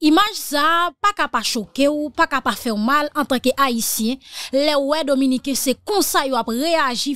image ça pas pas choquer ou pas pas faire mal en tant que les ouais dominicains c'est comme ça yo a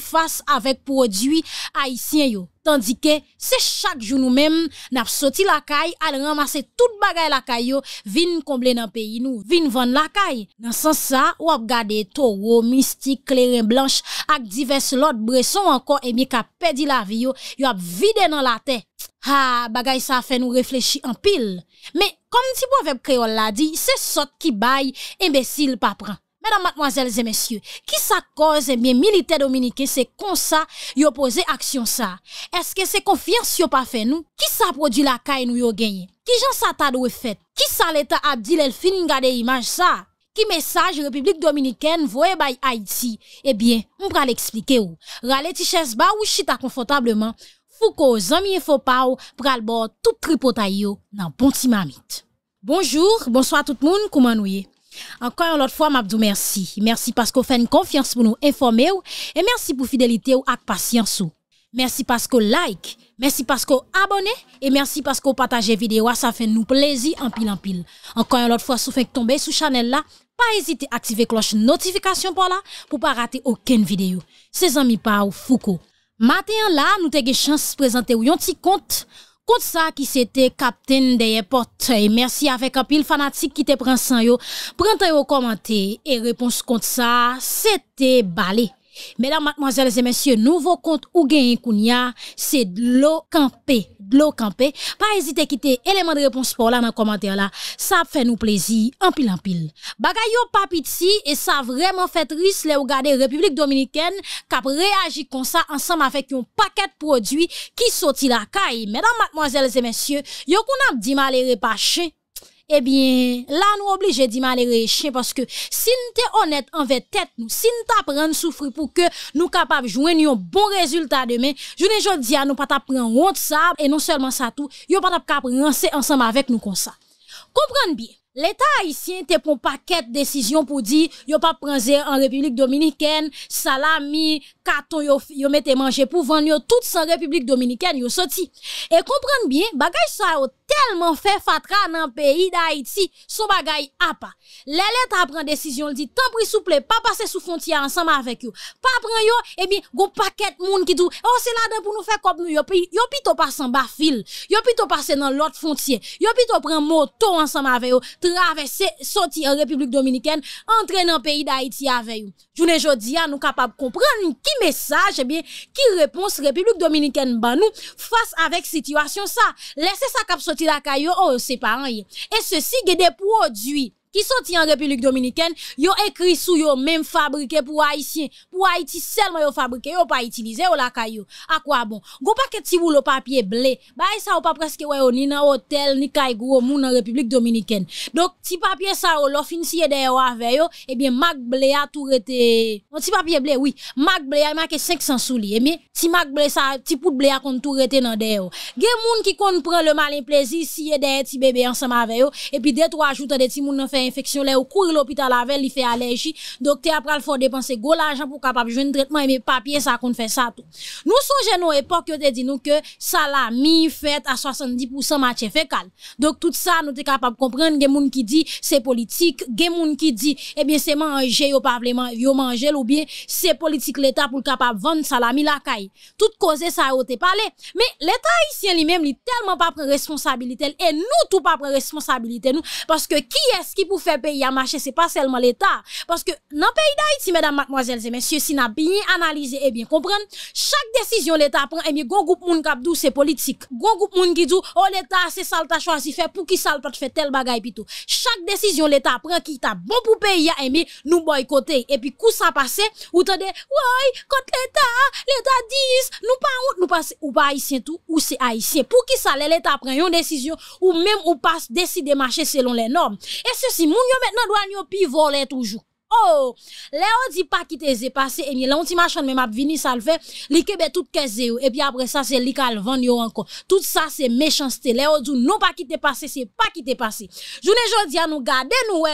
face avec produit haïtien yo tandis que c'est chaque jour nous-mêmes n'a sorti la caille à ramasser toute bagaille la caille yo vinn combler dans pays nous vinn vendre la caille dans sens ça ou a regarder taureau mystique clairin blanche avec diverses lot bresson encore et bien qu'a perdu la vie yo yo a vidé dans la tête ah bagaille ça fait nous réfléchir en pile mais comme si proverbe créole l'a dit, c'est sot qui baille, imbécile pas prend. Mesdames, mademoiselles et messieurs, qui ça cause, eh bien, militaires dominicains, c'est comme ça, yo posé action ça. Est-ce que c'est confiance yo pas fait nous? Qui ça produit la caille nous yo gagné? Qui j'en ça t'a fait? Qui ça l'état a dit l'elfine garder image ça? Qui message République dominicaine voye Haïti? Haiti? Eh bien, m pral eksplike ou. Rale ti ba ou chita confortablement. fou zami, zanmye faux pas, ou pral bord tout tripotay nan bon mamite. Bonjou, bonsoy a tout moun, kouman ouye. Ankwen yon lot fwa, mabdou mersi. Mersi paskou fèn konfians pou nou informè ou, e mersi pou fidelite ou ak pasyans ou. Mersi paskou like, mersi paskou abone, e mersi paskou pataje videwa sa fèn nou plezi anpil anpil. Ankwen yon lot fwa, sou fèn k tombe sou chanel la, pa ezite aktive kloche notifikasyon pou la, pou pa rate oken videyo. Se zanmi pa ou foukou. Maten la, nou tege chans prezante ou yon ti kont, contre ça qui c'était captain des et merci avec un pile fanatique qui te prend sans yo prends au commenter et réponse contre ça c'était balé Mesdames, mademoiselles et messieurs, nouveau compte ou gain c'est de l'eau campée l'eau campée. Pas hésiter à quitter l'élément de réponse pour là dans le commentaire là. Ça fait nous plaisir, en pile en pile. Bagay papiti, pas et ça vraiment fait triste les regarder République Dominicaine a réagi comme ça ensemble avec un paquet de produits qui sortit la caille. Mesdames, mademoiselles et messieurs, yo qu'on a dit malheureux pas eh bien, là, nous obligés de les parce que si nous sommes honnêtes envers tête, nous, si nous pas à souffrir pour que nous capables de jouer un bon résultat demain, je ne j'en dis à nous pas prendre honte ça, et non seulement ça tout, nous pas t'apprendre ensemble avec nous comme ça. Comprenez bien. L'État haïtien était prend paquet de décisions pour dire, yo pas prendre en République dominicaine, salami, carton, yo, yo manger pour vendre, toute tout République dominicaine, yo sorti. Et comprenez bien, bagage ça, tellement fait fatra dans le pays d'Haïti, son bagay a pas. L'élève a pris décision, dit, tant pis s'il pas passer sous frontière ensemble avec yo. Pas prendre yo, et eh bien, go paquet moun qui dou. oh, c'est là pour nous faire comme nous, yo, yo plutôt passer en bas fil, yo plutôt passer dans l'autre frontière, yo plutôt prendre moto ensemble avec yo, traverser, sortir en République Dominicaine, entrer dans le pays d'Haïti avec yo. Joune jodi a, nous capables de comprendre qui message, et eh bien, qui réponse République Dominicaine ban nous, face avec situation ça. Laissez ça cap sortir la caillou, oh, c'est pas Et ceci, il des produits qui sorti en République dominicaine, yo écrit e e sous yo même fabriqué pour haïtien, pour Haïti seulement yo fabriqué, yo pas utilisé au la caillou. À quoi bon? Gon paquet ti boulot papier bleu, bah ça ou pas presque ouais ni dans hôtel ni kaye gros moun en République dominicaine. Donc ti papier ça ou l'offin si derrière avec yo, eh bien Mac blé a tout rete. On ti papier bleu, oui, Mac blé a marqué 500 souliers, mais ti Mac blé ça ti poudre blé a kon tout rete dans derrière. Gen moun qui kon prend le malin plaisir si derrière ti bébé ensemble avec yo et puis deux trois jours de ti moun nan fait infection là ou courir l'hôpital avec il fait allergie docteur après il faut dépenser gros l'argent pour capable jouer un traitement et mes papiers, ça qu'on fait ça tout nous songeons nos époques te dit nous que salami fait à 70% matière fécale donc tout ça nous capables capable comprendre des monde qui dit c'est politique des monde qui dit eh bien c'est manger ou pas vraiment manger ou bien c'est politique l'état pour capable vendre salami la caille tout cause ça a été parlé mais l'état ici lui-même il tellement pas prendre responsabilité et nous tout pas prendre responsabilité nous parce que qui est-ce qui peut faire payer à marcher, c'est pas seulement l'État. Parce que dans le pays d'Haïti, mesdames, mademoiselles et messieurs, si n'a bien analysé et eh bien comprendre, chaque décision l'État prend, et eh bien, gros groupe moun kap c'est politique. Gros groupe moun qui dit, oh l'État, c'est ça t'a choisi faire pour qui ça faire fait tel bagay pis tout. Chaque décision l'État prend qui t'a bon pour payer, et eh bien, nous boycotter. Et puis, coup ça passe, ou t'en de, ouais, quand l'État, l'État dit, nous pas nous pas, ou pas haïtien tout, ou c'est haïtien. Pour qui ça l'État prend une décision, ou même ou pas décider marcher selon les normes. Et ceci, si moun yo maintenant douane yo pi voler toujours. Oh, Léo dit pas qui t'es passé et bien là on ti marchand même m'a vini ça li kebe tout keze yo et puis après ça c'est li kal vendre yo encore. Tout ça c'est méchanceté. Léo dit non pas qui t'es passé, c'est pas qui t'es passé. Journée jodi à nous garder nous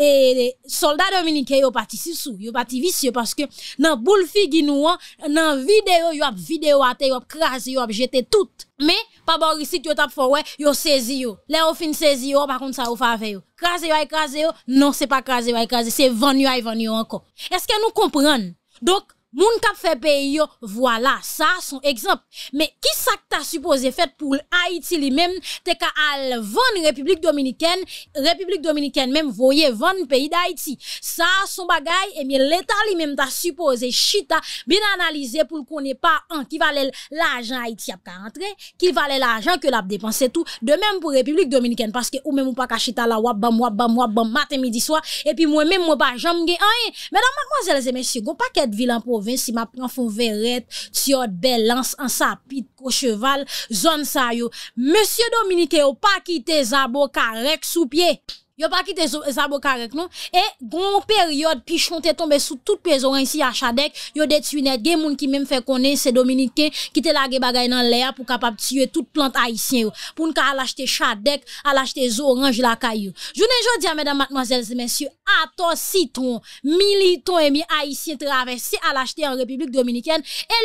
et soldat dominicains yo parti si sou, yo parti vicieux parce que dans boule figi nous hein, dans vidéo yo a vidéo a te yo a crasé yo a jeté tout. Mais, pas bon ici, tu tapes fort, ouais, yo saisi yo. Là, au fin saisi yo, par contre, ça ne fait pas. yo. Krasé yo, krasé yo. Non, c'est pas krasé yo, krasé. C'est venu yo, venu encore. Est-ce que nous comprenons? Donc, Moun kap fait pays voilà, ça son exemple. Mais qui ça t'a supposé Fait pour Haïti lui-même, te ka al vendre République Dominicaine, République Dominicaine même voyez vendre pays d'Haïti. Ça son bagay et eh bien l'état lui-même t'a supposé chita bien analysé pour qu'on n'ait pas un qui valait l'argent Haïti a pas qui valait l'argent que l'a dépensé tout, de même pour République Dominicaine parce que ou même ou pas qu'à chita la Wabam wabam wabam matin midi soir et puis moi même moi pas jamais rien. Mesdames mademoiselles et messieurs, go paquet de vilain pauvre si ma profondeur, fon verret, si en lance en sapit, ko cheval, zon sa yo. Dominique, Dominique, pas pa quitter zabo karek sous pied Yo pas quitté Sabo avec non et gon période pichon te tombé sous toute oranges ici à Chadek yo des tunettes gen moun qui même fait connaître ces dominicains qui te lagé bagay dans l'air pour capable tuer toute plante haïtiennes pour ka l'acheter Chadek à l'acheter orange la caillou journée jodi mesdames mademoiselles et messieurs ato citron militant et haïtien traversé à l'acheter en République dominicaine et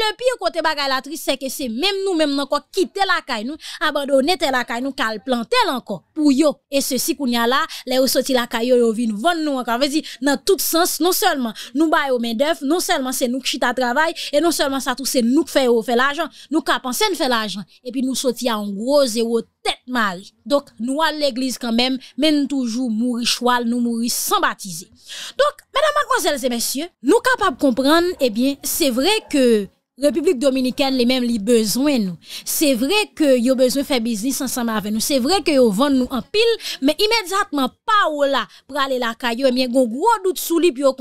le pire côté bagay la triste c'est que c'est même nous même encore quitter la caille nous abandonner la caille nous kal planter encore pour yo et ceci qu'on y a là les sorti la caillou yo vin, vendre nous encore veut dire dans tout sens non seulement nous bail au main d'œuvre non seulement c'est nous qui chita travail et non seulement ça tout c'est nous qui fait l'argent nous qui penser faire l'argent et puis nous sorti en gros zéro tête mal donc nous à l'église quand même mais toujours mourir nous mourir sans baptiser donc mesdames mademoiselles et messieurs nous capables comprendre eh bien c'est vrai que République dominicaine, les mêmes, les besoin nous. C'est vrai que yo besoin faire business ensemble avec nous. C'est vrai que yo vend nous en pile, mais immédiatement, là pour aller la caillou, Ils eh bien, gon gros doute sous lui, puis yo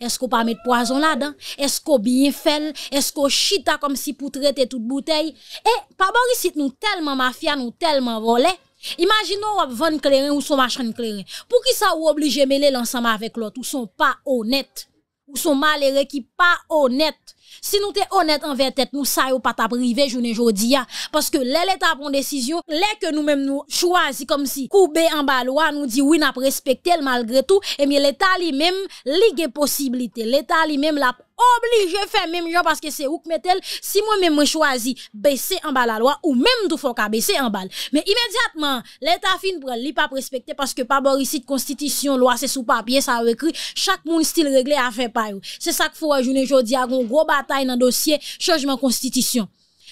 est-ce qu'on pas mettre poison là-dedans? Est-ce qu'on bien fait? Est-ce qu'on chita comme si pour traiter toute bouteille? Et, eh, pas bon, ici, nous tellement mafia, nous tellement volé. Imaginons ou vendre clairin ou son machin clairin. Pour qui ça ou obligé mêler l'ensemble avec l'autre? Ou sont pas honnêtes? Ou sont malheureux qui pas honnêtes? Si nous t'es honnête envers tête, nous ça savons pas je' journée jodia. Parce que l'État prend décision, l'état que nous-mêmes nous choisi, comme si coubé en bas nous dit oui, n'a respecté malgré tout, et eh bien l'État lui-même, ligue possibilité. L'État lui-même l'a obligé faire même parce que c'est où que mettez si moi même choisis baisser en bas la loi ou même tout faut baisser en bas mais immédiatement l'état fin prend li pas respecté parce que pas de constitution loi c'est sous papier ça écrit chaque monde style réglé à faire pas c'est ça qu'il faut journée à a gros bataille dans dossier changement constitution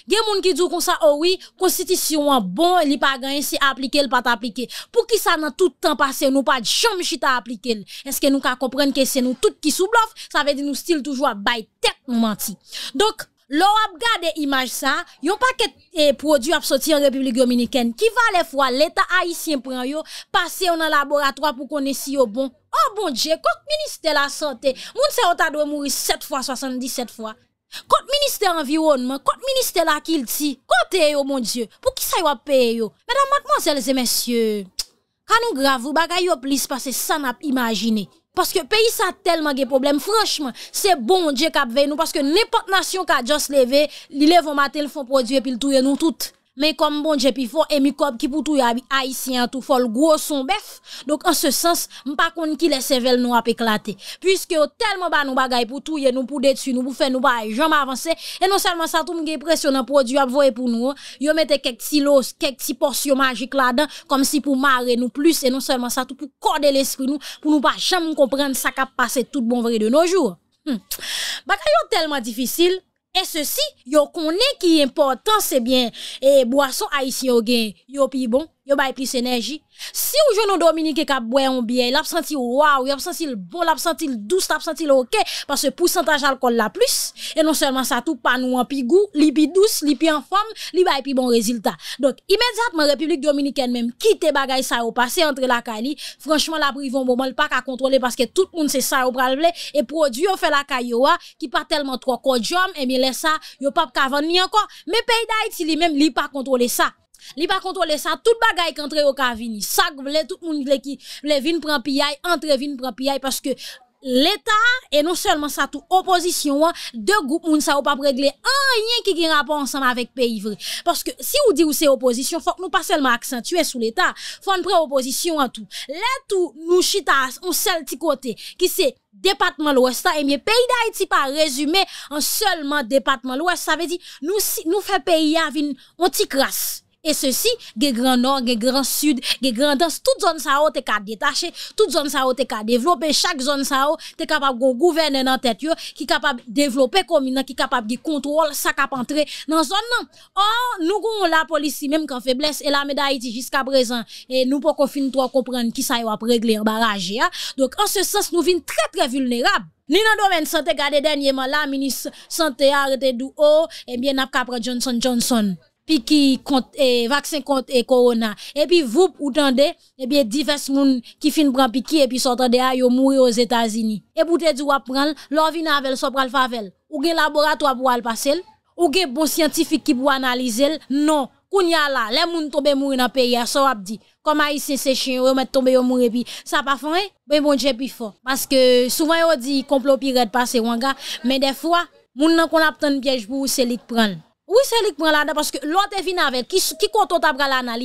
Gen moun ki djou kon sa ori, oh konstitisyon an bon, li pa gan yon si aplike l pat aplike. Pou ki sa nan toutan pase, nou pa jom jita aplike l. Eske nou ka komprene ke se nou tout ki sou blof, sa ve di nou stil toujwa bay tek mwanti. Dok, lor ap gade imaj sa, yon paket eh, produ apsoti an Republik Dominikene, ki va le fwa leta haisyen pran yo, pase yon an laboratwa pou kone si yo bon. Oh bon dje, kok minister la sante, moun se ota dwe mouri 7 fwa, 77 fwa. Kote minister environman, kote minister lakil ti, kote yo mon die, pou ki sa yo ap pe yo? Medan matman zelze men sye, kan nou gravou, bagay yo plis pase san ap imajine. Paske peyi sa telman ge problem, franchman, se bon die kap vey nou, paske nepot nasyon ka just leve, li levon matel fon prodye pil touye nou tout. mais comme bon Dieu puis fort et qui pour tout haïtien tout folle gros son bœuf. Donc en ce sens, pas connu qui les cervelles nous a éclaté puisque tellement ba nous bagaille pour tout nous pour dessus nous pour faire nous pas jamais avancer et non seulement ça tout m'gè impressionnant produit a voyer pour nous. Hein. Yo mettez quelques silos, quelques petits portions magiques là-dedans comme si pour marrer nous plus et non seulement ça tout pour corder l'esprit nous pour nous pas jamais comprendre ça qui a passé tout bon vrai de nos jours. Hmm. Bagaille tellement difficile et ceci, yo connaît qui est important, c'est bien. Et boisson haïtien, yo gain, yo pi bon yo bay plus énergie. Si ou jeune Dominique qui boit un bien, l'a senti waouh, il a senti le bon, l'a senti le senti le OK parce que pourcentage alcool la plus et non seulement ça tout pas nous en pigou, li pi douce, li en forme, li bay puis bon résultat. Donc immédiatement République dominicaine même quitter bagay ça au passé entre la Cali, franchement la vont moment pas contrôler parce que tout le monde c'est ça au bralé et produit on fait la cailloua qui pas tellement trop cordium et bien laisse ça, yo pas qu'avant ni encore. Mais pays d'Haïti lui-même li pas contrôler ça. Li pa contrôler sa, tout bagay kantre yo ka vini. Sak vle, tout moun vle ki, vle vin pran piyay, entre vin pran parce que l'État et non seulement sa tout opposition deux groupes moun sa ou pa régler an yen ki gen ensemble avec pays vrai. Parce que si ou di ou se opposition, fòk nou pas seulement accentuer sou l'État, fòk nou pre opposition an tout. Lè tout nou chita un seul petit côté qui c'est département l'Ouest, et bien, pays d'Haïti pas résumé en seulement département l'Ouest. Ça veut dire, nous, nous fait pays à petit crasse et ceci, gen grands nord, gen grands sud, gen grand est, toute zone ça te ka détaché, toute zone ça te ka développer, chaque zone ça est capable de gouverner dans tête qui est capable de développer commune, qui capable de contrôler ça cap entrer dans zone non. Or, nous avons la police même quand faiblesse et la médaille jusqu'à présent et nous pas finisse toi comprendre qui ça va régler en barrage. Donc en ce sens nous sommes très très vulnérables. Ni domaine santé sante dernièrement là, ministre la, Santé arrêté arete oh, et eh bien n'a pas pris Johnson Johnson puis qui compte vaccin contre et corona et puis vous ou tendez et bien divers moun qui fin prend piki et puis sortent de yo mourir aux États-Unis et vous te vous prendre leur vin avec le pral favel ou gen laboratoire pour al passer ou gen bon scientifique qui pour analyser non y a là les moun tombe mourir dans pays ça a dit comme haïtien c'est chien ou tombé tomber et et puis ça pas fin e? ben bon Dieu plus fort parce que souvent on dit complot pirate passer wanga mais des fois moun nan qu'on a piège pour c'est li prendre oui, c'est lui qui là parce que l'autre venu avec qui qui compte t'a pral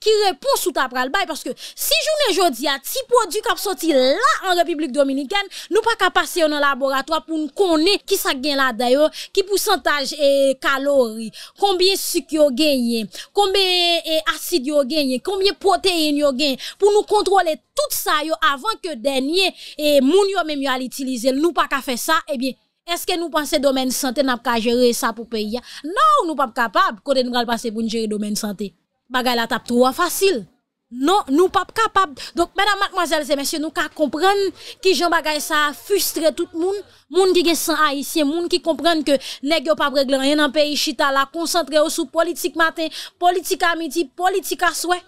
qui répond sous t'a pral parce que si journée jodi a ti produit qui sorti là en République dominicaine, nous pas qu'à passer dans laboratoire pour nous connaître qui ça gagne là-dedans, qui pourcentage et calories, combien sucre yo gagné, combien acide yo gagné, combien protéines yo gagné pour nous contrôler tout ça avant que dernier et moun yo même yo à l'utiliser. Nous pas qu'à faire ça, eh bien est-ce que nous pensons que le domaine santé n'a pas gérer ça pour pays Non, nous sommes pas capables. Quand nous allons passer pour gérer domaine santé, bagala tap trop facile. Non, nous pas capables. Donc, mesdames, mademoiselles et messieurs, nous ka comprendre qui j'en bagay ça frustré tout le monde. monde qui est sans haïtien, monde qui comprennent que n'est pas régler rien dans pays chita la, concentré la politique matin, politique à midi, politique à souhait.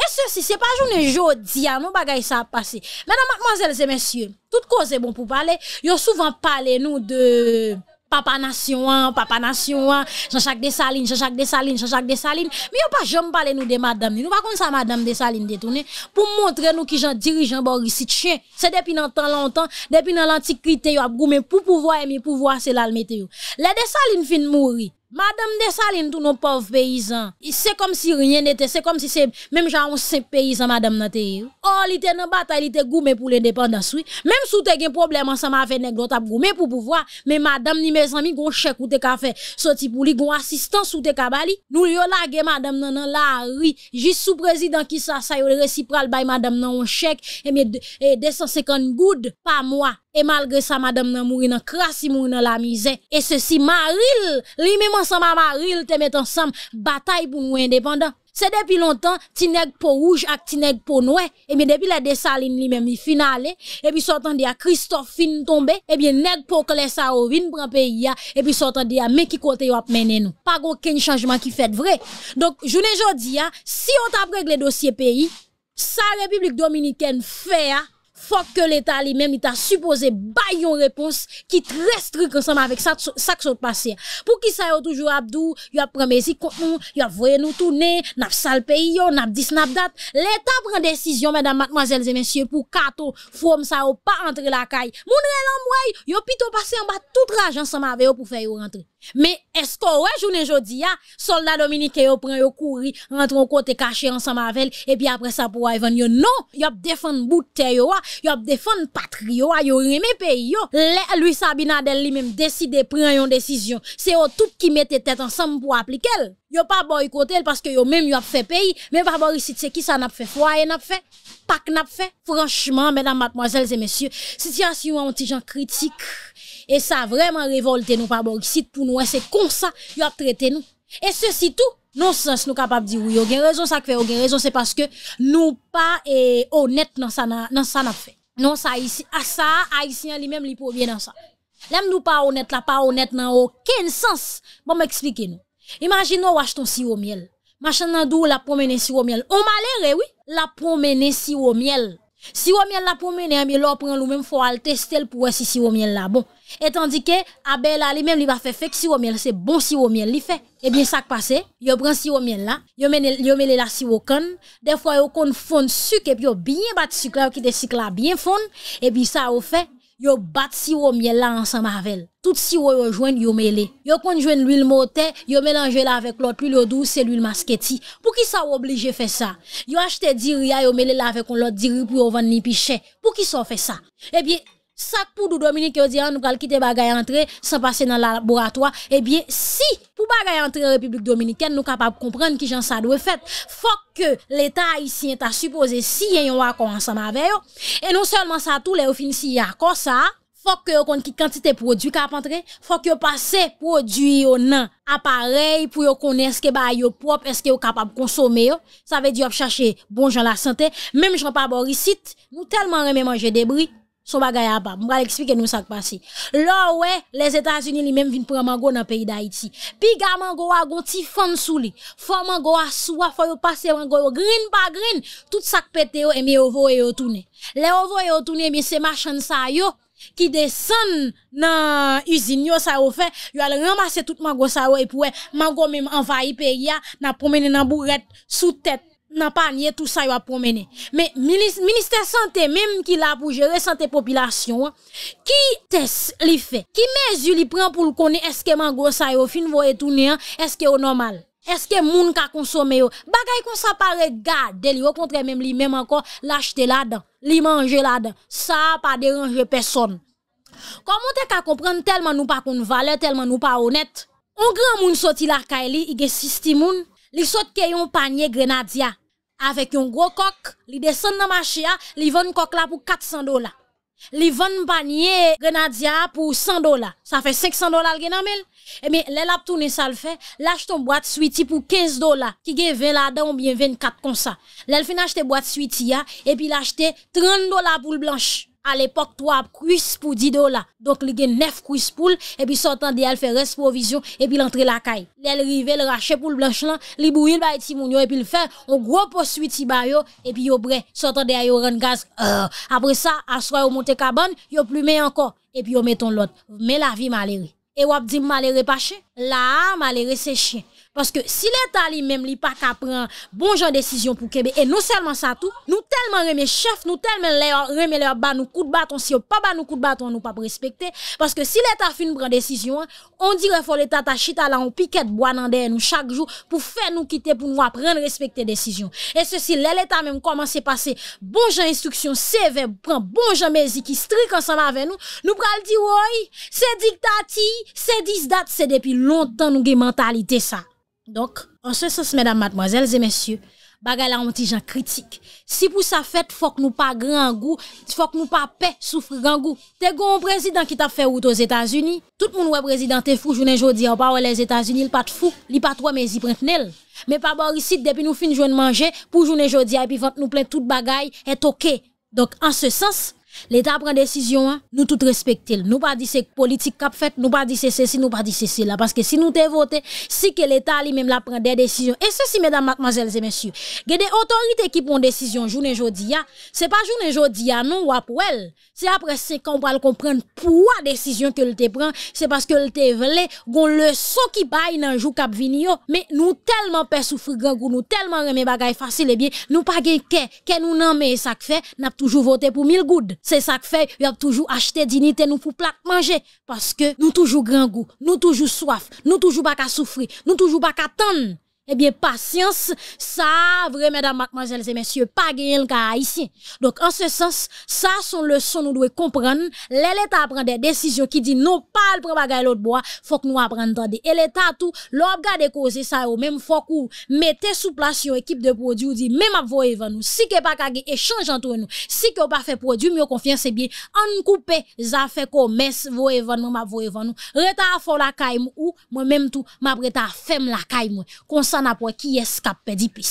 Et ceci, c'est pas journée jodi, mon bagay ça a passé. Mesdames, mademoiselles et messieurs, toute cause est bon pour parler. ont souvent parlé nous de papa nation, hein, papa nation, hein. Jean-Jacques Dessalines, Jean-Jacques Dessalines, Jean-Jacques Dessalines. Mais yon pas jamais parlé nous de madame, nous pas comme ça madame Dessalines détourné pour montrer nous qui un dirigeant Boris chien. C'est depuis un longtemps, depuis dans l'antiquité yon a goumé pour pouvoir et pouvoir c'est là le météo. Les Dessalines fin mourir. Madame Dessaline, tout nos pauvres paysans, c'est comme si rien n'était, c'est comme si c'est même genre un simple paysan, madame Nanté. Oh, il était dans la bataille, il était gourmé pour l'indépendance, oui. Même si tu as un problème ensemble avec les gens, gourmé pour pouvoir, mais madame ni mes amis, gon chèque ou te café, sorti pour lui, gon assistance ou te kabali. Nous yon là, madame nan non, la ri, juste sous président qui sa sa yon le réciproque, madame nan un chèque, et 250 gouttes pas mois. Et malgré ça, madame nan mouri nan krasi, mouri nan la misère. Et ceci, Maril, lui-même ensemble Maril, te met ensemble bataille pour nous indépendants. C'est depuis longtemps, nèg pour rouge ak nèg pour noire. Et bien, depuis la dessaline lui-même, il finale. Et puis, sortant à Christophe fin tomber. Et bien, nèg pour que les sao vin prend pays Et puis, sortant à mais qui côté ou ap mené nous. Pas aucun changement qui fait vrai. Donc, je journée jodi hein, si on t'a réglé dossier pays, sa République Dominicaine fait, hein, faut que l'État lui-même, il t'a supposé bailler une réponse qui très stricte ensemble avec ça, ça que s'est passé. Pour qui ça, toujours Abdou, il a pris mes contre nous, il a voyé nous tourner, n'a pas le pays, n'a pas dit snap date. L'État prend décision, mesdames, mademoiselles et messieurs, pour kato, forme ça, ou pas entrer la caille. Moun relan y'a, plutôt passé en bas tout rage ensemble avec eux pour faire rentrer. Mais est-ce que ouais journée jodi a soldat dominicain yo prend yo courir rentre au côté caché ensemble avec et puis après ça pour Ivan yo non, yo défendre bout terre yo défend patrio, patrie yo, yo pays yo. Louis del lui-même décide prendre une décision. C'est au tout qui mettait tête ensemble pour appliquer. Yo pas boycotter parce que yo même yo a fait pays, mais pas ici c'est qui ça n'a fait foi n'a fait Pak n'a fait franchement mesdames mademoiselles et messieurs, situation un petit gens critique et ça vraiment révolté nous pas ici pour nous c'est comme ça yo a traité nous. Et ceci tout non sens nous capable dire oui, aucune raison ça fait aucune raison c'est parce que nous pas eh, honnête dans ça dans ça n'a fait. Non ça ici à ah, ça haïtien lui-même li pour dans ça. L'aime nous pas honnête là pas honnête dans aucun sens. Bon m'expliquer nous. Imagine on achetons si au miel. Machin nan dou la promener au miel. On malere eh oui, la promener au miel. Si au miel la promener, eh mais l'on prend le même faut al tester pour voir si au miel là bon. Et tandis que Abel a lui-même, il va faire fake sirop miel, c'est bon sirop miel, il fait. Et bien, ça qui passe, il prend sirop miel là, il met la sirop canne, des fois, il confond sucre, et puis il bien bat sucre là, qui des sucre là, bien fond, et puis ça, il fait. Yo bat sirop miel là ensemble avec Tout sirop yo joignent yo mêlé. Yo kon joindre l'huile motée yo mélange là avec l'autre l'huile douce, c'est l'huile masqueti. Pour qui ça obligé faire ça Yo acheter diri yo mêlé là avec l'autre diri pour vendre ni pichet. Pour qui ça fait ça Eh bien sac pour hein, nous Dominique qui nous allons quitter bagay entrer sans passer dans le laboratoire Eh bien si pour bagay entrer en République dominicaine nous capable comprendre qui gens ça doit fait faut que l'état haïtien t'a supposé si un accord ensemble avec yo et non seulement ça tout les y a accord ça faut que vous compte qui quantité produit entrés entrer faut que passent les produit au nan appareil pour qu'ils connaissent ce que bah yo propre est-ce que de capable consommer ça veut dire chercher bon gens la santé même jean pas Boricite, ici nous tellement aimons manger des débris son bagay vais expliquer nous ça qui passe. Là, ouais, les États-Unis, li même viennent prendre mango dans le pays d'Haïti. gars, mango a gon ti fan sou li. mango a soua, yo mango green pa green. Tout ça qui yo, et mi e yo e yo Le yo yo se machin sa yo. qui descend dans usine yo sa yo fait, Yo al ramasser tout mango sa yo E mango même envahi pays ya Na promené bouret sous tête pas panier tout ça yo a promener. mais ministère santé même qui là pour gérer santé population qui teste li fait qui mesure li prend pour le connaître est-ce que mango ça yo fin voyer tourner hein? est-ce que normal est-ce que moun ka consommer yo bagay kon sa pa regarder au contraire même li même encore l'acheter là-dedans li manger là-dedans ça pas déranger personne comment t'es ka comprendre tellement nous pas kon valeur tellement nous pas honnête un grand moun sorti la kaili, il y a six sortent il un panier grenadia avec un gros coq, il descend dans marché, ah, il vend coq là pour 400 dollars. Il vend panier grenadier pour 100 dollars. Ça fait 500 dollars le mille. Eh bien, il a tourne ça le fait, l'achete une boîte sweetie pour 15 dollars qui gagne 20 là-dedans ou bien 24 comme ça. L'elle fin acheter boîte sweetie ah, et puis l'acheter 30 dollars pour le blanche à l'époque trois cuisses pour 10 dollars. Donc il y a 9 cuisses pour et puis sortant il fait reste provision et puis l'entrée la caille. Elle rive le rachet pour le blanche là, li bouille un ti et puis il fait un gros poursuite et puis au bre sortant de eu un gaz. Euh. après ça, soi au monte cabane, yo plumé encore et puis mis mettons l'autre. Mais la vie malheureux. Et wap dit malheureux pas chien, là malheureux c'est chien. Parce que si l'État lui-même li pas qu'à prendre bon genre décision pour Québec, et non seulement ça tout, nous tellement remet chef, nous tellement remets leur bas, nous coup de bâton, si on pas bas nous coup de bâton, nous pas respecter. Parce que si l'État fin prend décision, hein, on dirait faut l'État Chita là, on piquette bois dans nous chaque jour pour faire nous quitter, pour nous apprendre respecter décision. Et ceci, l'État même commence à passer bon genre instruction sévère, prend bon genre mesure qui strict ensemble avec nous, nous prenons dire oui, c'est dictati, c'est 10 c'est depuis longtemps nous avons mentalité ça. Donc, en ce sens, mesdames, mademoiselles et messieurs, bagay anti gens critique. Si pour ça fait, faut que nous pas grand goût, faut que nous pas paix souffre grand goût. T'es un président qui t'a fait route aux États-Unis. Tout le monde est président est fou, journée jodi, on parle les États-Unis, il pas de fou, il pas trois mais il Mais pas ici depuis nous fin de manger pour journée aujourd'hui et puis nous plein toute bagaille est OK. Donc en ce sens, L'État prend décision, hein. nous tout respectons. Nous pas dit c'est politique qu'a fait, nous pas dit c'est ceci, nous pas dit c'est cela. Parce que si nous t'es voté, si que l'État lui-même la prend des décisions. Et ceci, mesdames, mademoiselles et messieurs, il y a des autorités qui prennent décision journée Ce hein. C'est pas journée jour, hein, non, ou après C'est après c'est qu'on va va comprendre pourquoi décision que le te prend. C'est parce que le te qu'on le saut qui baille dans jour cap vini Mais nous tellement peur souffrir grand nous tellement des bagaille facile et bien, nous pas gain que, nous n'en mais ça fait, n'a toujours voté pour mille gouttes. C'est ça que fait, y a toujours acheté dignité nous pour plaque manger parce que nous toujours grand goût, nous toujours soif, nous toujours pas qu'à souffrir, nous toujours pas qu'à attendre eh bien patience ça vraiment mesdames mademoiselles et messieurs pas gagné le cas ici donc en ce sens, ça son nous nous doit comprendre prend prend des de qui dit non pas prendre pran l'autre bois, faut que que nous et l'État l'État tout lòp cause ça sa même faut que vous mettez sous place une équipe de produit ou dit même ap vous, si que pas echange entre nous si que vous pa produit, prodü, vous confiance, se zafè vous Reta a la caille ou, moi même tout ma femme la caille qui est ce pis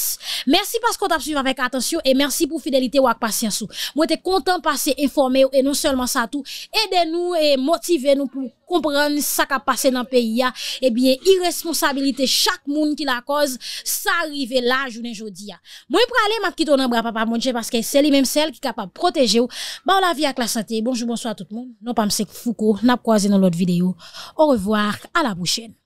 Merci parce qu'on t'a suivi avec attention et merci pour fidélité ou patience. Moi, t'es content passer informé et non seulement ça tout, aidez-nous et motivez-nous pour comprendre ça qui a passé dans le pays. Hein. Eh bien, irresponsabilité chaque monde qui la cause, ça arrive là, journée ne hein. Moi, je aller m'acquitter petite bras, papa, monge parce que c'est lui-même celle qui est capable de protéger bah, la vie avec la santé. Bonjour, bonsoir tout le monde. Non, pas M. Foucault, n'a pas croisé dans l'autre vidéo. Au revoir, à la prochaine.